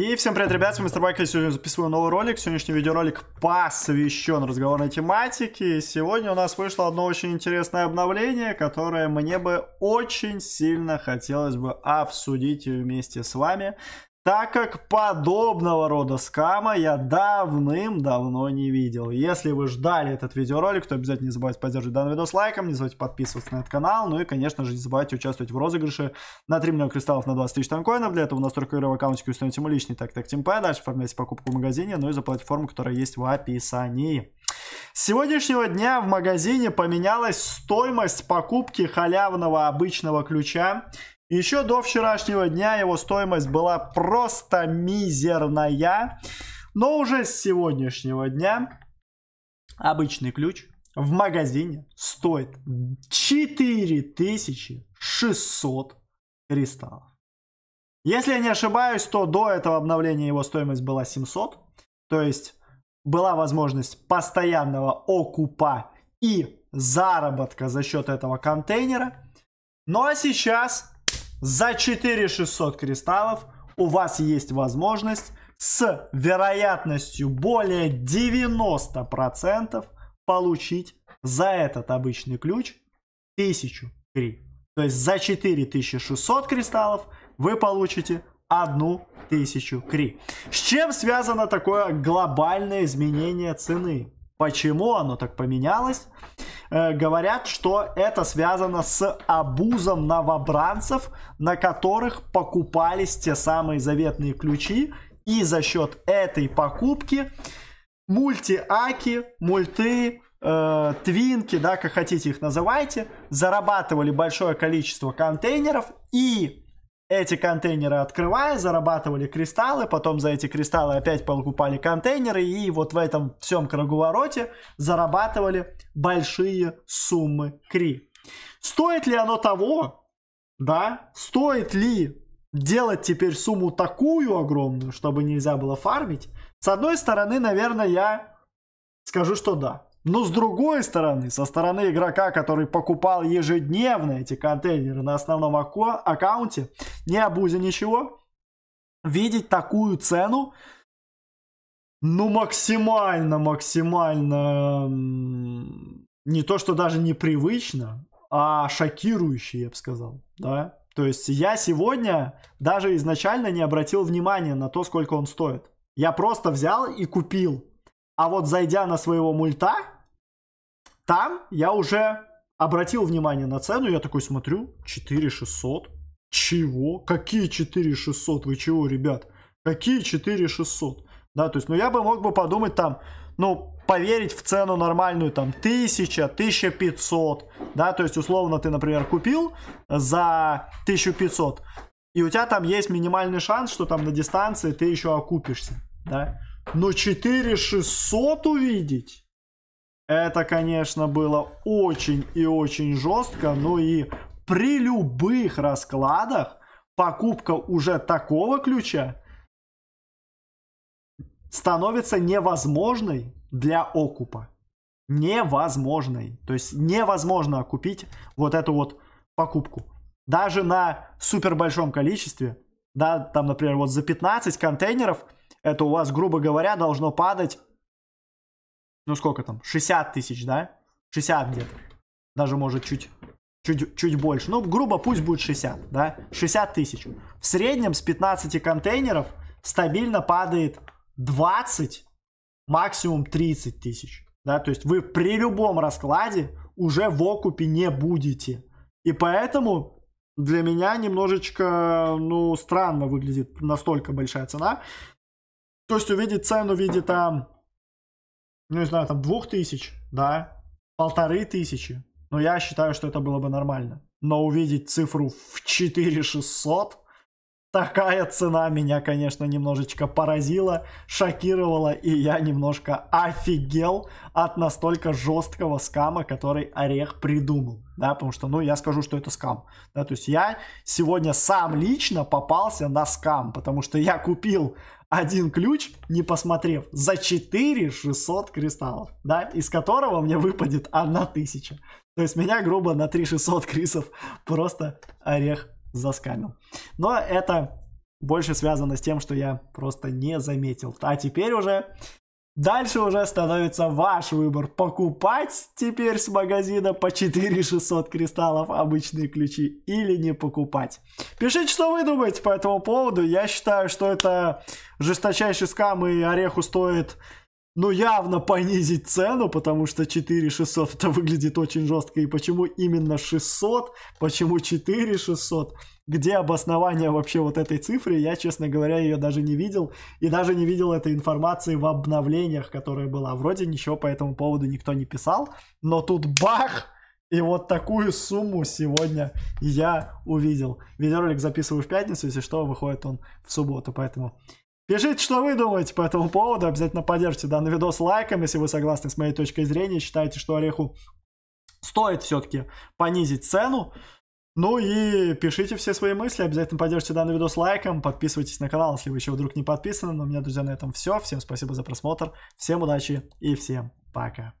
И всем привет, ребят, с вами Мистер Байк, я сегодня записываю новый ролик. Сегодняшний видеоролик посвящен разговорной тематике. сегодня у нас вышло одно очень интересное обновление, которое мне бы очень сильно хотелось бы обсудить вместе с вами так как подобного рода скама я давным-давно не видел. Если вы ждали этот видеоролик, то обязательно не забывайте поддерживать данный видос лайком, не забывайте подписываться на этот канал, ну и, конечно же, не забывайте участвовать в розыгрыше на 3 миллиона кристаллов на 20 тысяч танкоинов. Для этого у нас только игровой аккаунтик установите ему личный так так темпай, дальше оформляйте покупку в магазине, ну и за платформу, которая есть в описании. С сегодняшнего дня в магазине поменялась стоимость покупки халявного обычного ключа еще до вчерашнего дня его стоимость была просто мизерная. Но уже с сегодняшнего дня обычный ключ в магазине стоит 4600 кристаллов. Если я не ошибаюсь, то до этого обновления его стоимость была 700. То есть была возможность постоянного окупа и заработка за счет этого контейнера. Ну а сейчас за 4600 кристаллов у вас есть возможность с вероятностью более 90% получить за этот обычный ключ 1000 кри. То есть за 4600 кристаллов вы получите 1000 кри. С чем связано такое глобальное изменение цены? Почему оно так поменялось? Э, говорят, что это связано с обузом новобранцев, на которых покупались те самые заветные ключи. И за счет этой покупки мультиаки, мульты, э, твинки, да, как хотите их называйте, зарабатывали большое количество контейнеров и эти контейнеры открывая, зарабатывали кристаллы, потом за эти кристаллы опять покупали контейнеры, и вот в этом всем круговороте зарабатывали большие суммы кри. Стоит ли оно того? Да? Стоит ли делать теперь сумму такую огромную, чтобы нельзя было фармить? С одной стороны, наверное, я скажу, что да. Но с другой стороны, со стороны игрока, который покупал ежедневно эти контейнеры на основном аку- аккаунте, не обузя ничего, видеть такую цену, ну максимально, максимально, не то что даже непривычно, а шокирующе, я бы сказал, да. То есть я сегодня даже изначально не обратил внимания на то, сколько он стоит. Я просто взял и купил. А вот зайдя на своего мульта, там я уже обратил внимание на цену, я такой смотрю, 4600. Чего? Какие 4600? Вы чего, ребят? Какие 4600? Да, то есть, ну я бы мог бы подумать там, ну, поверить в цену нормальную, там, 1000, 1500, да, то есть, условно, ты, например, купил за 1500, и у тебя там есть минимальный шанс, что там на дистанции ты еще окупишься, да, но 4600 увидеть? Это, конечно, было очень и очень жестко. Ну и при любых раскладах покупка уже такого ключа становится невозможной для окупа. Невозможной. То есть невозможно купить вот эту вот покупку. Даже на супер большом количестве, да, там, например, вот за 15 контейнеров – это у вас, грубо говоря, должно падать, ну сколько там, 60 тысяч, да? 60 где-то. Даже может чуть, чуть, чуть больше. Ну, грубо пусть будет 60, да? 60 тысяч. В среднем с 15 контейнеров стабильно падает 20, максимум 30 тысяч. Да, то есть вы при любом раскладе уже в окупе не будете. И поэтому для меня немножечко, ну, странно выглядит настолько большая цена. То есть увидеть цену в виде там, ну не знаю, там двух тысяч, да, полторы тысячи. Но я считаю, что это было бы нормально. Но увидеть цифру в 4600 Такая цена меня, конечно, немножечко поразила, шокировала, и я немножко офигел от настолько жесткого скама, который Орех придумал. Да, потому что, ну, я скажу, что это скам. Да, то есть я сегодня сам лично попался на скам, потому что я купил один ключ, не посмотрев, за 4 600 кристаллов, да, из которого мне выпадет 1000. То есть меня грубо на 3 600 крисов просто орех засканил. Но это больше связано с тем, что я просто не заметил. А теперь уже... Дальше уже становится ваш выбор. Покупать теперь с магазина по 4600 кристаллов обычные ключи или не покупать. Пишите, что вы думаете по этому поводу. Я считаю, что это жесточайший скам и ореху стоит ну явно понизить цену, потому что 4 600 это выглядит очень жестко. И почему именно 600? Почему 4 600? Где обоснование вообще вот этой цифры? Я, честно говоря, ее даже не видел. И даже не видел этой информации в обновлениях, которая была. Вроде ничего по этому поводу никто не писал. Но тут бах! И вот такую сумму сегодня я увидел. Видеоролик записываю в пятницу, если что, выходит он в субботу, поэтому Пишите, что вы думаете по этому поводу. Обязательно поддержите данный видос лайком, если вы согласны с моей точкой зрения. Считаете, что Ореху стоит все-таки понизить цену. Ну и пишите все свои мысли. Обязательно поддержите данный видос лайком. Подписывайтесь на канал, если вы еще вдруг не подписаны. Но ну, у меня, друзья, на этом все. Всем спасибо за просмотр. Всем удачи и всем пока.